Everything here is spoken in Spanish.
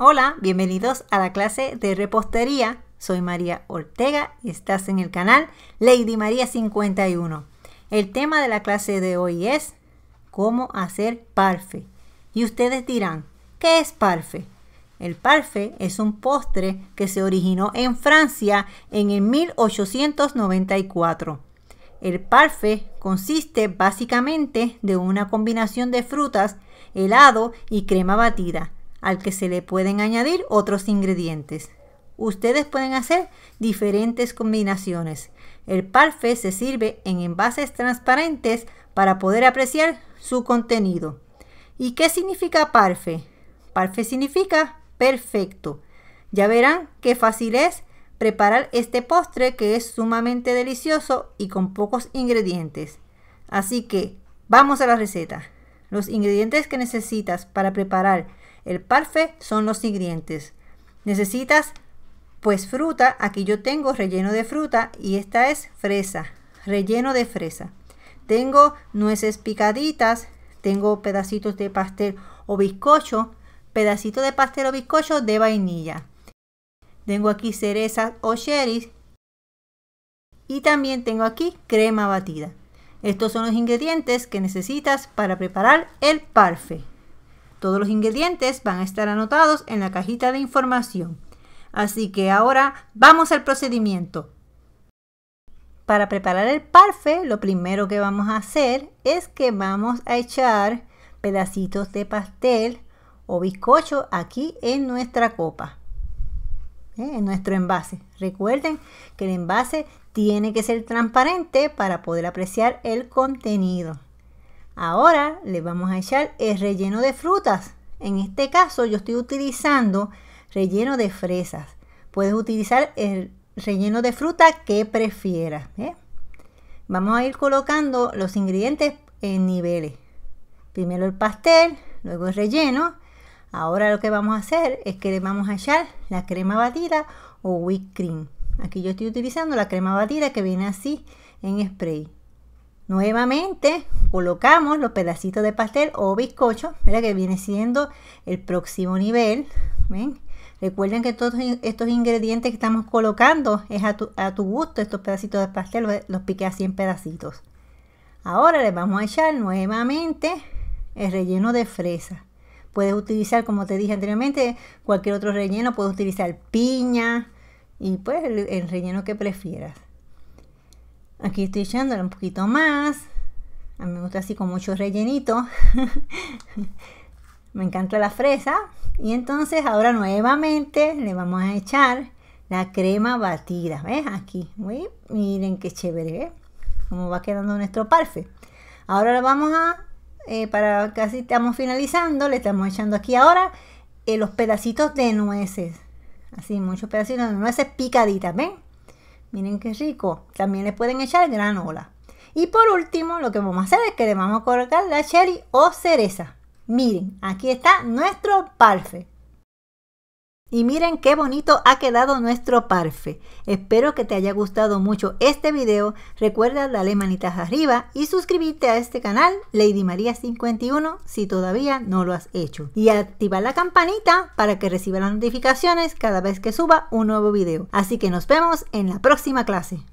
Hola, bienvenidos a la clase de repostería. Soy María Ortega y estás en el canal Lady María 51. El tema de la clase de hoy es cómo hacer parfe. Y ustedes dirán, ¿qué es parfe? El parfe es un postre que se originó en Francia en el 1894. El parfe consiste básicamente de una combinación de frutas, helado y crema batida al que se le pueden añadir otros ingredientes. Ustedes pueden hacer diferentes combinaciones. El parfe se sirve en envases transparentes para poder apreciar su contenido. ¿Y qué significa parfe? Parfe significa perfecto. Ya verán qué fácil es preparar este postre que es sumamente delicioso y con pocos ingredientes. Así que vamos a la receta. Los ingredientes que necesitas para preparar el parfe son los ingredientes, Necesitas pues fruta, aquí yo tengo relleno de fruta y esta es fresa, relleno de fresa. Tengo nueces picaditas, tengo pedacitos de pastel o bizcocho, pedacito de pastel o bizcocho de vainilla. Tengo aquí cerezas o cherries y también tengo aquí crema batida. Estos son los ingredientes que necesitas para preparar el parfe. Todos los ingredientes van a estar anotados en la cajita de información. Así que ahora vamos al procedimiento. Para preparar el parfe, lo primero que vamos a hacer es que vamos a echar pedacitos de pastel o bizcocho aquí en nuestra copa, ¿eh? en nuestro envase. Recuerden que el envase tiene que ser transparente para poder apreciar el contenido. Ahora le vamos a echar el relleno de frutas. En este caso yo estoy utilizando relleno de fresas. Puedes utilizar el relleno de fruta que prefieras. ¿eh? Vamos a ir colocando los ingredientes en niveles. Primero el pastel, luego el relleno. Ahora lo que vamos a hacer es que le vamos a echar la crema batida o whipped cream. Aquí yo estoy utilizando la crema batida que viene así en spray. Nuevamente colocamos los pedacitos de pastel o bizcocho, mira que viene siendo el próximo nivel. Recuerden que todos estos ingredientes que estamos colocando es a tu, gusto, estos pedacitos de pastel los, pique piqué así en pedacitos. Ahora les vamos a echar nuevamente el relleno de fresa. Puedes utilizar, como te dije anteriormente, cualquier otro relleno. Puedes utilizar piña y pues el relleno que prefieras. Aquí estoy echándole un poquito más. A mí me gusta así con mucho rellenito. me encanta la fresa. Y entonces ahora nuevamente le vamos a echar la crema batida. ¿Ves? Aquí. miren qué chévere. ¿eh? Cómo va quedando nuestro parfe. Ahora lo vamos a... Eh, para casi estamos finalizando. Le estamos echando aquí ahora eh, los pedacitos de nueces. Así, muchos pedacitos de nueces picaditas. ¿Ven? Miren qué rico. También le pueden echar granola. Y por último, lo que vamos a hacer es que le vamos a colocar la cherry o cereza. Miren, aquí está nuestro parfait. Y miren qué bonito ha quedado nuestro parfe. Espero que te haya gustado mucho este video. Recuerda darle manitas arriba y suscribirte a este canal Lady María 51 si todavía no lo has hecho. Y activar la campanita para que reciba las notificaciones cada vez que suba un nuevo video. Así que nos vemos en la próxima clase.